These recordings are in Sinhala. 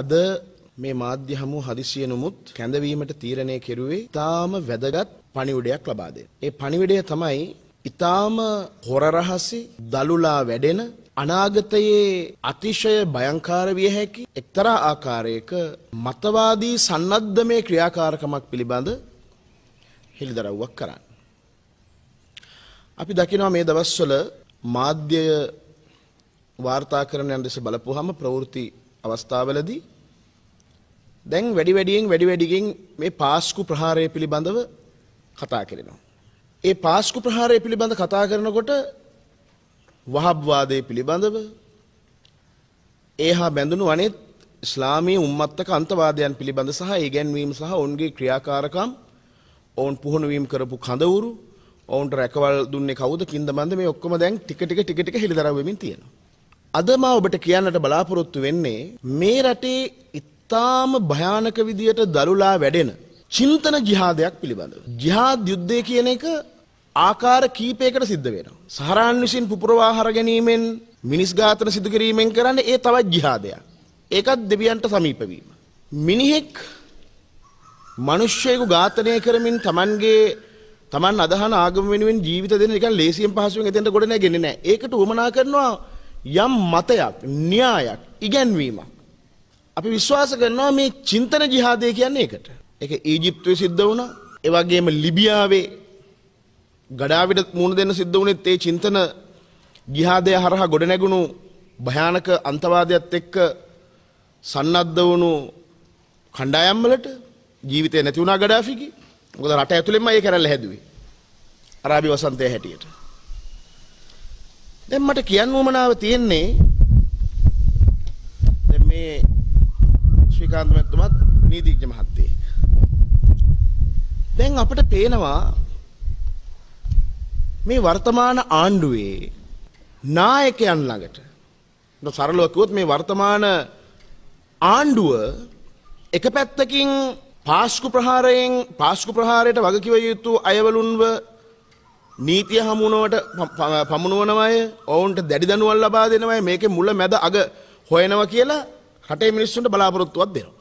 අද මේ මාධ්‍ය හමු හදිසිය නමුත් කැඳවීමට තීරණය කෙරුවේ ඊටාම වැදගත් පණිවිඩයක් ලබා දෙන. ඒ පණිවිඩය තමයි ඊටාම හොර රහසි දලුලා වැඩෙන අනාගතයේ අතිශය භයංකාර විය හැකි එක්තරා ආකාරයක මතවාදී සන්නද්ධමේ ක්‍රියාකාරකමක් පිළිබඳ හෙළිදරව්වක් කරන්න. අපි දකිනවා මේ දවස්වල මාධ්‍ය වාර්තා කරන යන දෙස බලපුවාම ප්‍රවෘත්ති අවස්ථාවලදී දැන් වැඩි වැඩියෙන් වැඩි වැඩිගෙන් මේ පාස්කු ප්‍රහාරය පිළිබඳව කතා කරනවා. ඒ පාස්කු ප්‍රහාරය පිළිබඳ කතා කරනකොට වහබ්වාදය පිළිබඳව ඒ හා බැඳුණු අනෙත් ස්ලාමී උම්මත්තක අන්තවාදයන් පිළිබඳ සහ ඒ ගැන්වීම සහ ඔවුන්ගේ ක්‍රියාකාරකම් ඔවුන් පුහුණුවීම් කරපු කඳවුරු ඔවුන්ට රැකවල් දුන්නේ කවුද කින්ද බඳ මේ ඔක්කොම දැන් ටික ටික ටික ටික හෙළිදරව් වෙමින් තියෙනවා. අදම ඔබට කියන්නට බලාපොරොත්තු වෙන්නේ මේ රටේ ඉතාම භයානක විදියට දරුලා වැඩෙන චින්තන ජිහාදයක් පිළිබඳව. ජිහාද් යුද්ධය කියන එක ආකාර කීපයකට සිද්ධ වෙනවා. සහරාන් විසින් පුපුරවා හර ගැනීමෙන් මිනිස් ඝාතන සිදු කිරීමෙන් කරන්නේ ඒ තවත් ජිහාදයක්. ඒකත් දෙවියන්ට සමීප වීම. මිනිහෙක් මිනිස්සෙකු ඝාතනය කරමින් Tamanගේ Taman අදහන ආගම වෙනුවෙන් ජීවිත දෙන එක ලේසියෙන් පහසුවෙන් එතෙන්ට ගොඩ නැගෙන්නේ නැහැ. ඒකට උවමනා කරනවා යම් මතයක් න්‍යායක් ඉගැන්වීමක්. අපි විශ්වාස කරනවා මේ චින්තන ජිහාදය කියන්නේ එකට. එක ඊජිප්තුවේ සිද්ධ වුණා. ඒ වගේම ලිබියාවේ ගඩාවිට මුණ දෙන්න සිද්ධ වුණෙත් ඒ චින්තන ජිහාදය හරහා ගොඩනැගුණු භයානක අන්තවාදයත් එක්ක සන්නද්ධ වුණු කණ්ඩායම් වලට ජීවිතේ නැති වුණා ගඩාෆිගේ. මොකද රට ඇතුළෙම ඒ කරල්ල හැදුවේ. අරාබි වසන්තය හැටියට. දැන් මට කියන්න උවමනාව තියෙන්නේ දැන් මේ ශ්‍රීකාන්ත මහත්මයාත් නීතිඥ මහත්තයෙක්. දැන් අපිට පේනවා මේ වර්තමාන ආණ්ඩුවේ නායකයන් ළඟට සරලව කිව්වොත් මේ වර්තමාන ආණ්ඩුව එක පැත්තකින් පාස්කු ප්‍රහාරයෙන් පාස්කු ප්‍රහාරයට වගකිව යුතු අයවලුන්ව නීතිය හමුණුවට පමුණුවනවය ඔවුන්ට දැඩි දනුවල් ලබා දෙනවය මේක මුල මැද අග හොයනවා කියලා රටේ මිනිස්සුන්ට බලාපොරොත්තුවක් දෙනවා.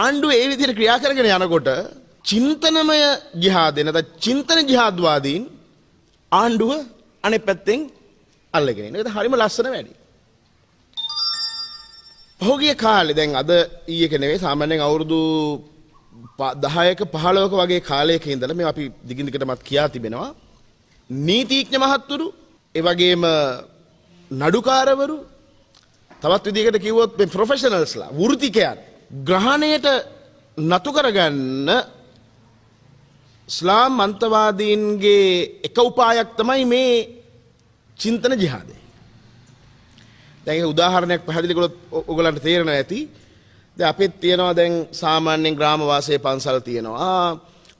ආණ්ඩුව ඒ විදිහට ක්‍රියා කරගෙන යනකොට චින්තනමය ජිහාදේ නැත්නම් චින්තන ජිහාද්වාදීන් ආණ්ඩුව අනෙක් පැත්තෙන් අල්ලගෙන ඉන්නේ. ඒක හරිම ලස්සන වැඩි. පහුගිය කාලේ දැන් අද ඊයක නෙවෙයි සාමාන්‍යයෙන් අවුරුදු 10ක 15ක වගේ කාලයක ඉඳලා මේ අපි දිගින් දිගටමත් කියා තිබෙනවා නීතිඥ මහත්තුරු එවගේම නඩුකාරවරු තවත් විදිකට කිවොත් මේ ප්‍රොෆෙෂනල්ස්ලා වෘතිකයන් ග්‍රහණයට නතු කරගන්න ස්ලාම් අන්තවාදීන්ගේ එක උපායක් තමයි මේ චින්තන ජිහාදය. දැන් උදාහරණයක් පැහැදිලි කළොත් ඔයගලන්ට තේරෙනවා ඇති. දැන් අපිත් තියනවා දැන් සාමාන්‍යයෙන් ග්‍රාම වාසයේ පන්සල් තියනවා.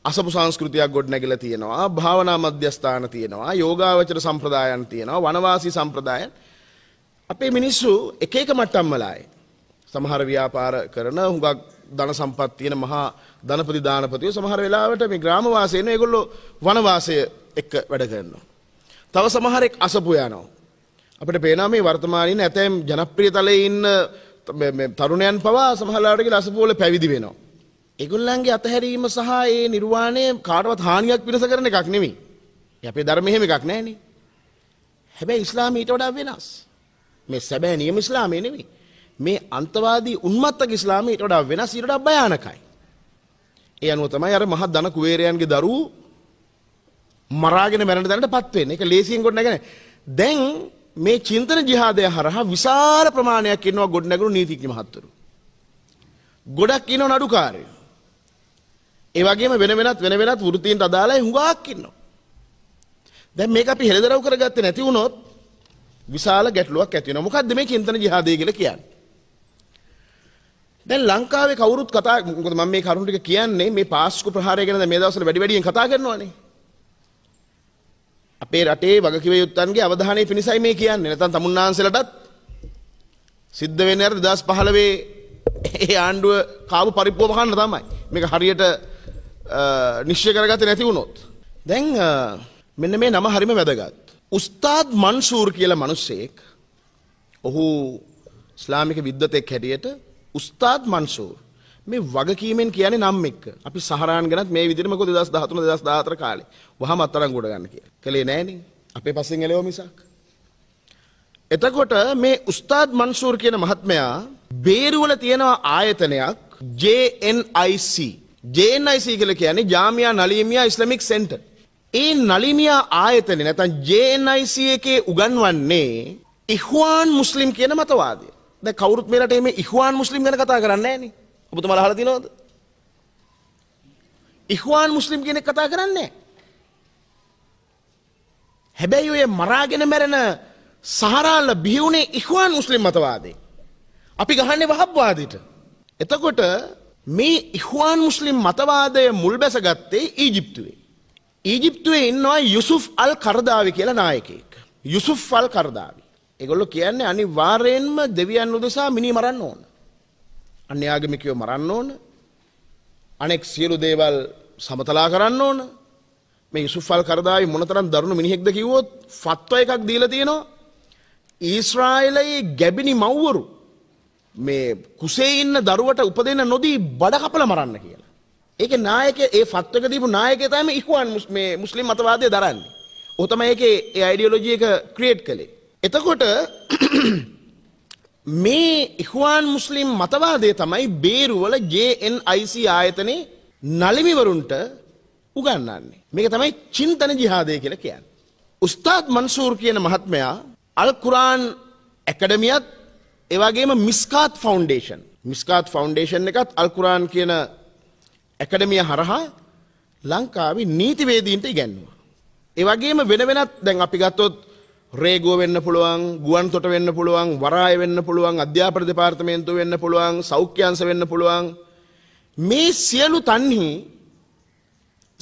අසපු සංස්කෘතියක් ගොඩනැගිලා තියෙනවා භාවනා මධ්‍යස්ථාන තියෙනවා යෝගාවචර සම්ප්‍රදායන් තියෙනවා වනවාසී සම්ප්‍රදායන් අපේ මිනිස්සු එක එක මට්ටම් වලයි සමහර ව්‍යාපාර කරන හුඟක් ධන සම්පත් තියෙන මහා ධනපති දානපතියෝ සමහර වෙලාවට මේ ග්‍රාම වාසයන ඒගොල්ලෝ වනවාසය එක්ක වැඩ කරනවා තව සමහරෙක් අසපු යනවා අපිට පේනවා මේ වර්තමානයේ ඇතැම් ජනප්‍රිය තලයේ ඉන්න තරුණයන් පවා සමහරලාට කියලා අසපු වල පැවිදි වෙනවා ඒගොල්ලන්ගේ අතහැරීම සහ ඒ නිර්වාණය කාටවත් හානියක් පිණස කරන එකක් නෙමෙයි. අපේ ධර්මයේ එහෙම එකක් නැහැනේ. හැබැයි ඉස්ලාමය ඊට වඩා වෙනස්. මේ සැබෑ නියම ඉස්ලාමය නෙමෙයි. මේ අන්තවාදී උන්මත්තක ඉස්ලාමය ඊට වඩා වෙනස් ඊට වඩා භයානකයි. ඒ අනුව තමයි අර මහත් ධන කුවේරයන්ගේ දරුවෝ මරාගෙන මැරෙන තැනටපත් වෙන්නේ. ඒක ලේසියෙන් කොට නැගෙන. දැන් මේ චින්තන ජිහාදය හරහා විශාල ප්‍රමාණයක් ඉන්නවා ගොඩනැගුණු නීතිඥ මහත්වරු. ගොඩක් ඉන්නවා නඩුකාරයෝ. ඒ වගේම වෙන වෙනත් වෙන වෙනත් වෘත්තීන්ට අදාළයි හුඟක් ඉන්නවා. දැන් මේක අපි හෙළදරව් කරගත්තේ නැති වුණොත් විශාල ගැටලුවක් ඇති වෙනවා. මොකද්ද මේ චින්තන ජිහාදය කියලා කියන්නේ? දැන් ලංකාවේ කවුරුත් කතා මොකද මම මේ කරුණු ටික කියන්නේ මේ පාස්කු ප්‍රහාරය ගැන මේ දවස්වල වැඩි වැඩියෙන් කතා කරනවානේ. අපේ රටේ වගකිව යුත්තන්ගේ අවධානය පිණිසයි මේ කියන්නේ. නැත්නම් තමුන්නාන්සලටත් සිද්ධ වෙන්නේ අර 2015 ඒ ආණ්ඩුව කාපු පරිප්පුව වහන්න තමයි. මේක හරියට නිශ්්‍ය කරගත නැති වුණොත්. දැන් මෙන්න මේ නම හරිම වැදගත්. උස්තාත් මන්සූර් කියල මනුස්සෙක් ඔහු ස්ලාමික විද්ධතෙක් හැටියට උස්තාත් මන්සූර් මේ වගකීමෙන් කියන නම් එක් අපි සහරන් ගෙනත් මේ විදිරමක දස් දහතුන දස් ධාතර කාලෙ වහම අත්තරම් ගොඩ ගන්න කිය කළේ නෑන අපේ පසිං එලෝ මිසක්. එතකොට මේ උස්තාත් මන්සූර් කියන මහත්මයා බේරුවල තියෙනවා ආයතනයක් JNIC ජේනයිසි කල කියන්නේ ජාමියා නලීමියා ඉස්ලමික් සෙන්ට. ඒ නලිමියා ආයතන නැතන් ජේනයිසි එකේ උගන්වන්නේ ඉහවාන් මුස්ලිම් කියන මතවාද. ද කවරුත් මේට මේ ඉහවාන් මුස්ලිම් ගැන කතා කරන්නේ න ඔබතු මලහලති නොද. ඉහවාන් මුස්ලිම් කෙනෙක් කතා කරන්නේ. හැබැයි ඔය මරාගෙන මැරෙන සහරාල්ල බිහිවුණේ ඉහවාන් මුස්ලිම් මතවාදේ. අපි ගහන්නේ වහබ්වාදීට. එතකොට මේ ඉහවාන් මුස්ලිම් මතවාදය මුල් බැසගත්තේ ඊජිප්තුවේ. ඊජිප්තුවේ ඉන්නවා යුසුෆ් අල් කරදාවි කියලා නායකෙක්. යුසුෆ් අල් කරදාවි. ඒගොල්ලෝ කියන්නේ අනිවාර්යෙන්ම දෙවියන් උදෙසා මිනි මරන්න ඕන. අන්‍ය ආගමිකයෝ මරන්න ඕන. අනෙක් සියලු දේවල් සමතලා කරන්න ඕන. මේ යුසුෆ් අල් කරදාවි මොනතරම් දරුණු මිනිහෙක්ද කිව්වොත් ෆත්වා එකක් දීලා තියෙනවා. ඊශ්‍රායලයේ ගැබිනි මව්වරු මේ කුසේ ඉන්න දරුවට උපදෙන්න නොදී බඩ කපල මරන්න කියලා. ඒක නායක ඒ ෆත්වක දීපු නායකය තමයි ඉක්ුවන් මේ මුස්ලිම් මතවාදය දරන්නේ. ඔතම ඒකේ ඒ අයිඩියොලොජි එක ක්‍රියේට් කළේ. එතකොට මේ ඉහුවන් මුස්ලිම් මතවාදය තමයි බේරුවල JNIC ආයතනේ නලිමිවරුන්ට උගන්නන්නේ. මේක තමයි චින්තන ජිහාදය කියලා කියන්නේ. උස්තාද් මන්සූර් කියන මහත්මයා අල් කුරාන් ඇකඩමියත් ඒවාගේම මිස්කාත් ෆෞන්ඩේෂන් මිස්කාත් ෆෞන්ඩේෂන් එකත් අල්කුරාන් කියන ඇකඩමිය හරහා ලංකාවේ නීතිවේදීන්ට ඉගැන්නවා. ඒවගේම වෙන වෙනත් දැන් අපි ගත්තොත් රේගෝ වෙන්න පුළුවන් ගුවන් තොට වෙන්න පුළුවන් වරාය වෙන්න පුළුවන් අධ්‍යාපන දෙපාර්තමේන්තු වෙන්න පුළුවන් සෞඛ්‍යංශ වෙන්න පුළුවන් මේ සියලු තන්හි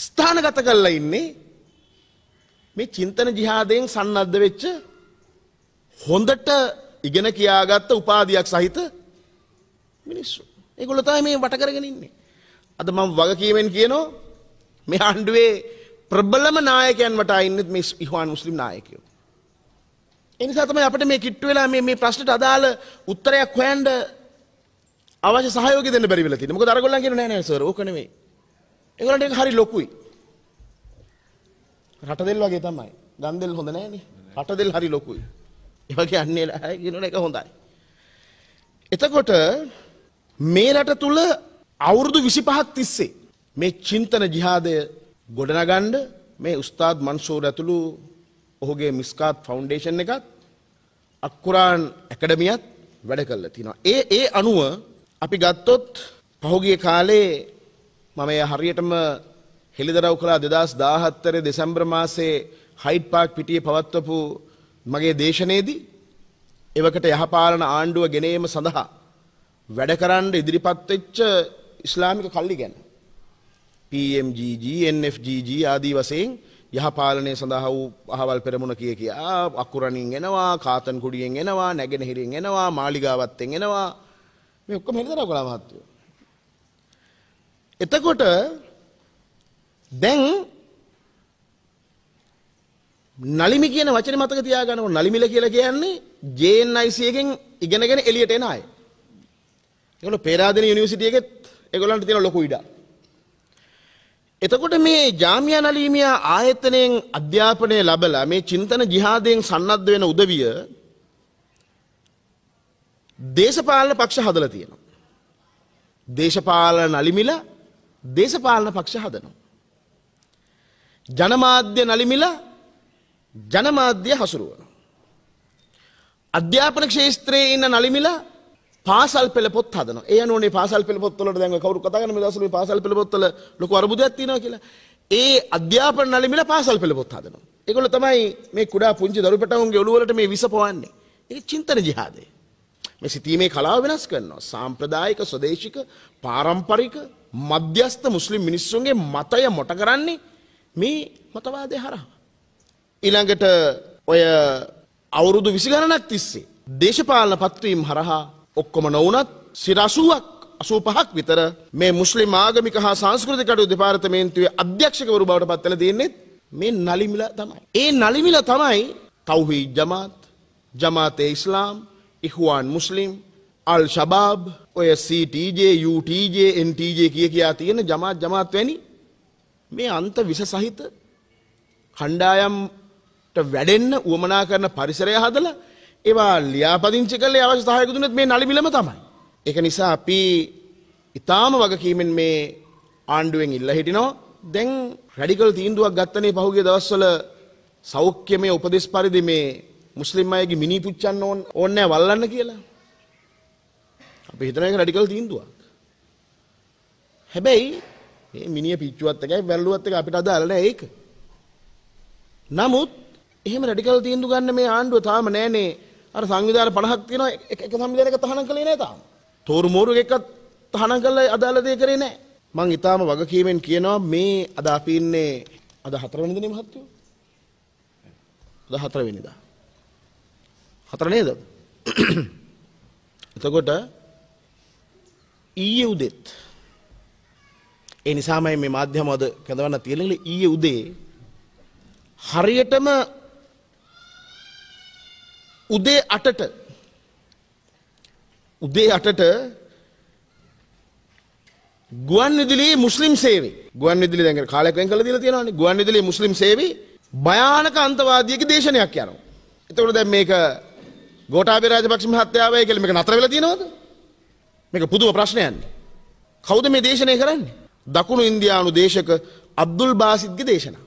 ස්ථානගත කරලා ඉන්නේ මේ චින්තන ජිහාදයෙන් සන්නද්ධ වෙච්ච හොඳට ඉගෙන කියාගත්ත උපාධයක් සහිත මිනිස්සු. ඒගොල්ලෝ තමයි මේ වටකරගෙන ඉන්නේ. අද මම වගකීමෙන් කියනවා මේ ආණ්ඩුවේ ප්‍රබලම නායකයන් වටා ඉන්නෙත් මේ ඉහාන් මුස්ලිම් නායකයෝ. ඒ නිසා තමයි අපිට මේ කිට්ටු වෙලා මේ මේ ප්‍රශ්නට අදාළ උත්තරයක් හොයන්න අවශ්‍ය සහයෝගය දෙන්න බැරි වෙලා තියෙනවා. මොකද අරගොල්ලන් කියනවා නෑ නෑ සර් ඕක නෙමෙයි. ඒගොල්ලන්ට ඒක හරි ලොකුයි. රටදෙල් වගේ තමයි. ගන්දෙල් හොඳ නෑනේ. රටදෙල් හරි ලොකුයි. ඒවා කියන්නේ නැහැ කියන එක හොඳයි. එතකොට මේ රට තුල අවුරුදු 25ක් තිස්සේ මේ චින්තන ජිහාදය ගොඩනගන්න මේ උස්තාද් මන්සූර් ඇතුළු ඔහුගේ මිස්කාත් ෆවුන්ඩේෂන් එකත් අක්කුරාන් ඇකඩමියත් වැඩ කරලා තිනවා. ඒ ඒ අනුව අපි ගත්තොත් පහුගිය කාලේ මම ඒ හරියටම හෙළිදරව් කළා 2017 දෙසැම්බර් මාසේ හයිඩ් පාක් පිටියේ පවත්වපු මගේ දේශනයේදී එවකට යහපාලන ආණ්ඩුව ගෙනීම සඳහා වැඩකරන්න ඉදිරිපත් වෙච්ච ඉස්ලාමික කල්ලි ගැන PMGG NFGG ආදී වශයෙන් යහපාලනය සඳහා වූ අහවල් පෙරමුණ කිය කියා අකුරණින් එනවා කාතන් කුඩියෙන් එනවා නැගෙනහිරින් එනවා මාලිගාවත්තෙන් එනවා මේ ඔක්කොම හෙළිදරව් කළා මහත්තයෝ එතකොට දැන් නලිමි කියන වචනේ මතක තියාගන්න ඕන. නලිමිල කියලා කියන්නේ JNIC එකෙන් ඉගෙනගෙන එළියට එන අය. ඒගොල්ලෝ පේරාදෙණිය යුනිවර්සිටි එකෙත් ඒගොල්ලන්ට තියෙන ලොකු ඉඩක්. එතකොට මේ ජාමියා නලීමියා ආයතනයෙන් අධ්‍යාපනය ලැබලා මේ චින්තන ජිහාදයෙන් සන්නද්ධ වෙන උදවිය දේශපාලන පක්ෂ හදලා තියෙනවා. දේශපාලන නලිමිල දේශපාලන පක්ෂ හදනවා. ජනමාධ්‍ය නලිමිලා ජනමාධ්‍ය හසුරුවන. අධ්‍යාපන ක්ෂේත්‍රයේ ඉන්න නලිමිලා පාසල් පෙළ පොත් හදනවා. ඒ අනුවනේ පාසල් පෙළ පොත්වලට දැන් කවුරු කතා කරන මේ දවස්වල පාසල් පෙළ පොත්වල ලොකු අරුබුදයක් තියෙනවා කියලා. ඒ අධ්‍යාපන නලිමිලා පාසල් පෙළ පොත් හදනවා. ඒගොල්ලෝ තමයි මේ කුඩා පුංචි දරු පැටවුන්ගේ ඔළුවලට මේ විස පොවන්නේ. ඒක චින්තන ජිහාදය. මේ සිතීමේ කලාව වෙනස් කරනවා. සාම්ප්‍රදායික, ස්වදේශික, පාරම්පරික, මධ්‍යස්ථ මුස්ලිම් මිනිස්සුන්ගේ මතය මොට කරන්නේ මේ මතවාදය හරහා. ඊළඟට ඔය අවුරුදු විසි ගණනක් තිස්සේ දේශපාලන පත්වීම් හරහා ඔක්කොම නොවනත් සිරසුවක් අසූ පහක් විතර මේ මුස්ලිම් ආගමික හා සංස්කෘතිකටු දෙපාර්තමේන්තුවේ අධ්‍යක්ෂකවරු බවට පත්වල දෙන්නේ මේ නලිමිල තමයි. ඒ නලිමිල තමයි තවහි ජමාත් ජමාතය ඉස්ලාම් ඉහවාන් මුස්ලිම් අල් ශබාබ් ඔය CTJ UTJ NTJ කිය කියා තියෙන ජමාත් ජමාත් වැනි මේ අන්ත විස සහිත කණ්ඩායම් වැඩෙන්න උවමනා කරන පරිසරය හදලා ඒවා ලියාපදිංචි කළේ අවශ්‍ය සහායක දුන්නත් මේ නලිබිලම තමයි. ඒක නිසා අපි ඊටාම වගකීමෙන් මේ ආණ්ඩුවෙන් ඉල්ලා හිටිනවා. දැන් රැඩිකල් තීන්දුවක් ගත්තනේ පහුගිය දවස්වල සෞඛ්‍යමය උපදෙස් පරිදි මේ මුස්ලිම් අයගේ මිනි පුච්චන්න ඕන ඕනේ වල්ලන්න කියලා. අපි හිතන එක රැඩිකල් තීන්දුවක්. හැබැයි මේ මිනිය පිච්චුවත් එකයි වැල්ලුවත් එක අපිට අදාළ නෑ ඒක. නමුත් එහෙම රැඩිකල් තීන්දුව ගන්න මේ ආණ්ඩුව තාම නෑනේ. අර සංවිධාන 50ක් තියෙනවා එක එක සංවිධානයක තහනම් කළේ නෑ තාම. තෝරු මෝරු එකක් තහනම් කළා අදාළ දේ කරේ නෑ. මං ඊටාම වගකීමෙන් කියනවා මේ අද අපි ඉන්නේ අද හතරවෙනිදනේ මහත්තයෝ. අද හතරවෙනිදා. හතර නේද? එතකොට ඊයේ උදෙත් ඒ නිසාමයි මේ මාධ්‍යම අද කැඳවන්න තියෙන්නේ ඊයේ උදේ හරියටම උදේ අටට උදේ අටට ගුවන් විදුලි මුස්ලිම් සේවි ගුවන් විදුලි දැන් කාලයක් වෙන් කළා දීලා තියෙනවානේ ගුවන් විදුලි මුස්ලිම් සේවි භයානක අන්තවාදියෙක්ගේ දේශනයක් යනවා. එතකොට දැන් මේක ගෝඨාභය රාජපක්ෂ මහත්තයාවයි කියලා මේක නතර වෙලා තියෙනවද? මේක පුදුම ප්‍රශ්නයන්නේ. කවුද මේ දේශනය කරන්නේ? දකුණු ඉන්දියානු දේශක අබ්දුල් බාසිත්ගේ දේශනා.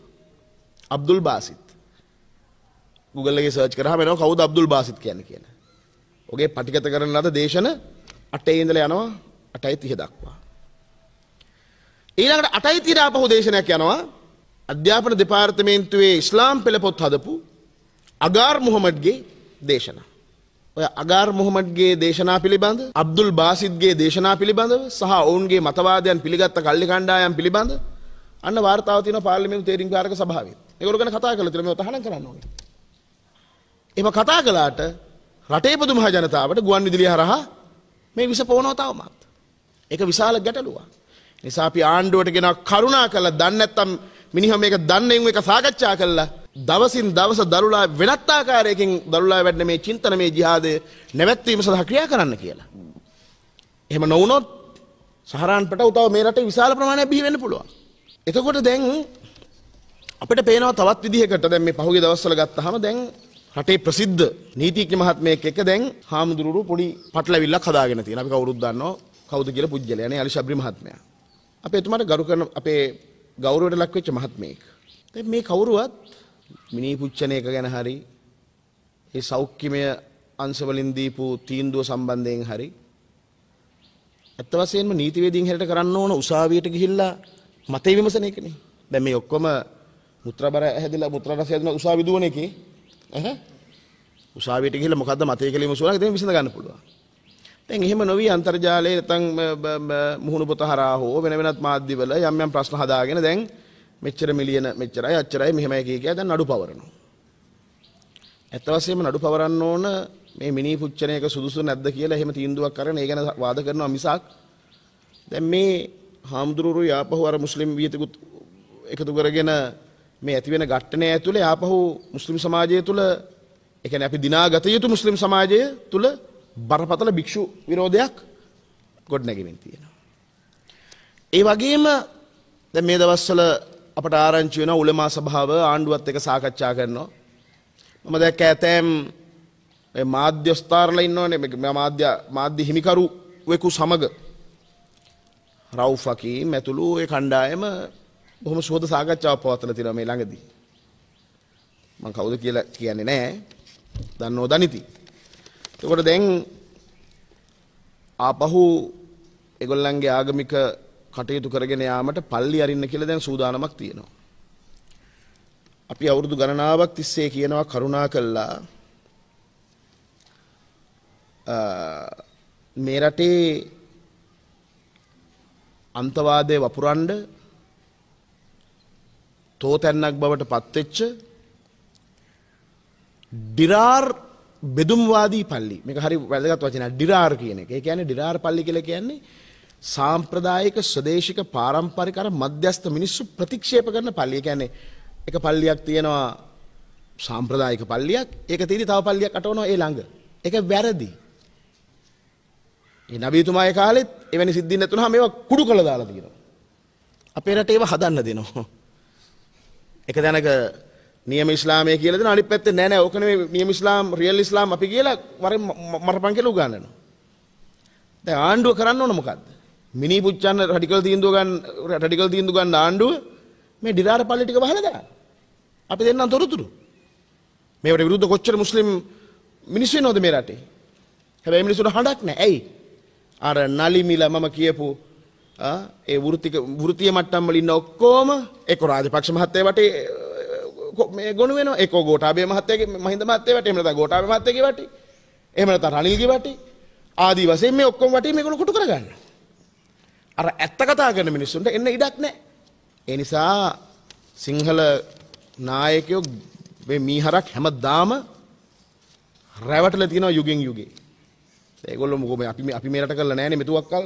අබ්දුල් බාසිත් Googleගේ සර්ච් කරහම එනවා කවුද අබ්දුල් බාසිත් කියන්නේ කියලා. ඔගේ පටිගත කරන ලද දේශන 8 ඉඳලා යනවා 8:30 දක්වා. ඊළඟට 8:30 ආපහු දේශනයක් යනවා අධ්‍යාපන දෙපාර්තමේන්තුවේ ඉස්ලාම් පෙළ පොත් හදපු අගාර් මුහමඩ්ගේ දේශනා. ඔය අගාර් මුහමඩ්ගේ දේශනා පිළිබඳ අබ්දුල් බාසිත්ගේ දේශනා පිළිබඳව සහ ඔවුන්ගේ මතවාදයන් පිළිගත්ත කල්ලි කණ්ඩායම් පිළිබඳ අන්න වාර්තාව තියෙන පාර්ලිමේන්තු තේරීම් කාරක සභාවේ. ඒගොල්ලෝ ගැන කතා කරලා තියෙනවා මම තහනම් කරන්න ඕනේ. එම කතා කළාට රටේ පුදුමහා ජනතාවට ගුවන් විදුලිය හරහා මේ විස පෝනෝ තවමත්. ඒක විශාල ගැටලුවක්. නිසා අපි ආණ්ඩුවට ගෙන කරුණා කළා දන්නේ නැත්තම් මිනිහ මේක දන්නේ එක සාකච්ඡා කළා. දවසින් දවස දරුලා වෙනත් ආකාරයකින් දරුලා වැඩන මේ චින්තනමේ ජිහාදය නැවැත්වීම සඳහා ක්‍රියා කරන්න කියලා. එහෙම නොවුනොත් සහරාන් පට උතාව මේ රටේ විශාල ප්‍රමාණයක් බිහි වෙන්න පුළුවන්. එතකොට දැන් අපිට පේනවා තවත් විදිහකට දැන් මේ පහුගිය දවස්වල ගත්තාම දැන් රටේ ප්‍රසිද්ධ නීතිඥ මහත්මයෙක් එක්ක දැන් හාමුදුරුවෝ පොඩි පටලැවිල්ලක් හදාගෙන තියෙනවා. අපි කවුරුත් දන්නවා කවුද කියලා පුජ්‍යලයනේ අලි ශබ්‍රි මහත්මයා. අපේ එතුමාට ගරු කරන අපේ ගෞරවයට ලක් වෙච්ච මහත්මයෙක්. දැන් මේ කවුරුවත් මිනී පුච්චන එක ගැන හරි ඒ සෞඛ්‍යමය අංශවලින් දීපු තීන්දුව සම්බන්ධයෙන් හරි ඇත්ත වශයෙන්ම නීතිවේදීන් හැරට කරන්න ඕන උසාවියට ගිහිල්ලා මතේ විමසන එකනේ. දැන් මේ ඔක්කොම මුත්‍රා බර හැදිලා මුත්‍රා රස හැදෙන උසාවි දුවන එකේ ඇහ උසාවියට ගිහිල්ලා මොකද්ද මතය කියලා විමසුවා නම් ඉතින් විසඳ ගන්න පුළුවන්. දැන් එහෙම නොවි අන්තර්ජාලයේ නැත්නම් මුහුණු පොත හරහා හෝ වෙන වෙනත් මාධ්‍යවල යම් යම් ප්‍රශ්න හදාගෙන දැන් මෙච්චර මිලියන මෙච්චරයි අච්චරයි මෙහෙමයි කිය කිය දැන් නඩු පවරනවා. ඇත්ත වශයෙන්ම නඩු පවරන්න ඕන මේ මිනි පුච්චනයක සුදුසු නැද්ද කියලා එහෙම තීන්දුවක් කරගෙන ඒ ගැන වාද කරනවා මිසක් දැන් මේ හාමුදුරුවෝ යාපහුව අර මුස්ලිම් වියතකුත් එකතු කරගෙන මේ ඇතිවෙන ඝට්ටනය ඇතුළේ ආපහු මුස්ලිම් සමාජය තුළ ඒ කියන්නේ අපි දිනාගත යුතු මුස්ලිම් සමාජය තුළ බරපතල භික්ෂු විරෝධයක් ගොඩනැගෙමින් තියෙනවා. ඒ වගේම දැන් මේ දවස්වල අපට ආරංචි වෙන උලමා සභාව ආණ්ඩුවත් එක්ක සාකච්ඡා කරනවා. මම දැක්ක ඇතෑම් මේ මාධ්‍යස්ථාරලා ඉන්නවනේ මේ මාධ්‍ය මාධ්‍ය හිමිකරු වෙකු සමග රවුෆකී මැතුළු ඒ කණ්ඩායම බොහොම ශෝධ සාකච්ඡාවක් පවත්වලා තියෙනවා මේ ළඟදී. මම කවුද කියලා කියන්නේ නැහැ. දන්නෝ දනිති. එතකොට දැන් ආපහු ඒගොල්ලන්ගේ ආගමික කටයුතු කරගෙන යාමට පල්ලි අරින්න කියලා දැන් සූදානමක් තියෙනවා. අපි අවුරුදු ගණනාවක් තිස්සේ කියනවා කරුණා කළා මේ රටේ අන්තවාදයේ වපුරන්න තෝතැන්නක් බවට පත්වෙච්ච ඩිරාර් බෙදුම්වාදී පල්ලි මේක හරි වැදගත් වචන ඩිරාර් කියන එක. ඒ කියන්නේ ඩිරාර් පල්ලි කියලා කියන්නේ සාම්ප්‍රදායික ස්වදේශික පාරම්පරික අර මධ්‍යස්ත මිනිස්සු ප්‍රතික්ෂේප කරන පල්ලි. ඒ කියන්නේ එක පල්ලියක් තියෙනවා සාම්ප්‍රදායික පල්ලියක්. ඒක තියෙදි තව පල්ලියක් අටවනවා ඒ ළඟ. ඒක වැරදි. ඒ නබීතුමාගේ කාලෙත් එවැනි සිද්ධි නැතුණා මේවා කුඩු කළ දාලා තියෙනවා. අපේ රටේ ඒවා හදන්න දෙනවා. එක දැනක නියම ඉස්ලාමය කියලද අනි පැත්ත නෑන ඕකන නියම ඉස්ලාම් රියල් ඉස්ලාම් අපි කියලා වර මරපන් කෙල උගන්නනවා. දැ ආණ්ඩුව කරන්න ඕන මොකක්ද. මිනි පුච්චන්න රටිකල් තීන්දුව ගන්න රටිකල් තීන්දු ගන්න ආණ්ඩුව මේ ඩිරාර පල්ලිටික බහලදා. අපි දෙන්න තොරතුරු. මේට විරුද්ධ කොච්චර මුස්ලිම් මිනිස්සේ නොද මේ රටේ. හැබැයි මිනිසුට හඬක් නෑ ඇයි. අර නලිමිල මම කියපු ඒ වෘතික වෘතිය මට්ටම් වල ඉන්න ඔක්කොම ඒක රාජපක්ෂ මහත්තයා වටේ මේ ගොනු වෙනවා ඒක ගෝඨාභය මහත්තයාගේ මහින්ද මහත්තයා වටේ එහෙම නැත්නම් ගෝඨාභය මහත්තයාගේ වටේ එහෙම නැත්නම් රනිල්ගේ වටේ ආදී වශයෙන් මේ ඔක්කොම වටේ මේගොල්ලෝ කොටු කරගන්න අර ඇත්ත කතා කරන මිනිස්සුන්ට එන්න ඉඩක් නැහැ ඒ නිසා සිංහල නායකයෝ මේ මීහරක් හැමදාම රැවටලා තියෙනවා යුගෙන් යුගේ ඒගොල්ලෝ මොකෝ අපි අපි මේ රට කරලා නැහැ නේ මෙතුවක්කල්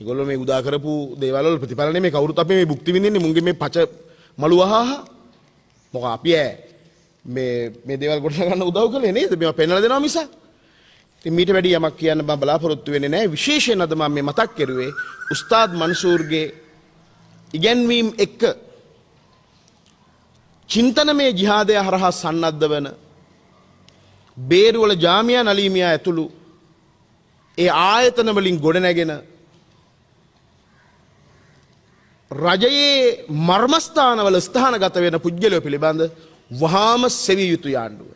ඒගොල්ලෝ මේ උදා කරපු දේවල් වල ප්‍රතිඵල නෙමෙයි කවුරුත් අපි මේ භුක්ති විඳින්නේ මුංගේ මේ පච මළු වහහ මොකක් අපි ඈ මේ මේ දේවල් ගොඩනගා ගන්න උදව් කළේ නේද මේවා පෙන්වලා දෙනවා මිස ඉතින් මීට වැඩි යමක් කියන්න මම බලාපොරොත්තු වෙන්නේ නැහැ විශේෂයෙන් අද මම මේ මතක් කරුවේ උස්තාද් මන්සූර්ගේ ඉගැන්වීම් එක්ක චින්තනමේ ජිහාදය හරහා සන්නද්ධ වන බේරුවල ජාමියා නලීමියා ඇතුළු ඒ ආයතන වලින් ගොඩනැගෙන රජයේ මර්මස්ථානවල ස්ථානගත වෙන පුද්ගලයෝ පිළිබඳ වහාම සෙවිය යුතු යාණ්ඩුව.